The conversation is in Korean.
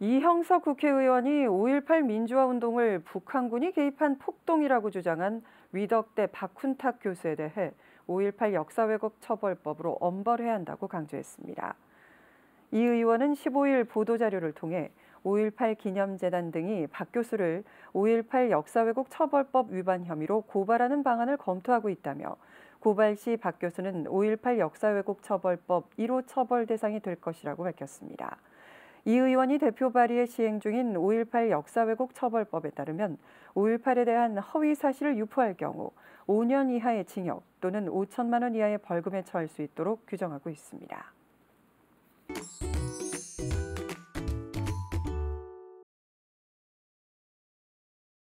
이형석 국회의원이 5.18 민주화운동을 북한군이 개입한 폭동이라고 주장한 위덕대 박훈탁 교수에 대해 5.18 역사왜곡 처벌법으로 엄벌해야 한다고 강조했습니다. 이 의원은 15일 보도자료를 통해 5.18 기념재단 등이 박 교수를 5.18 역사왜곡 처벌법 위반 혐의로 고발하는 방안을 검토하고 있다며 고발 시 박 교수는 5.18 역사왜곡 처벌법 1호 처벌 대상이 될 것이라고 밝혔습니다. 이 의원이 대표 발의에 시행 중인 5.18 역사왜곡 처벌법에 따르면 5.18에 대한 허위 사실을 유포할 경우 5년 이하의 징역 또는 5천만 원 이하의 벌금에 처할 수 있도록 규정하고 있습니다.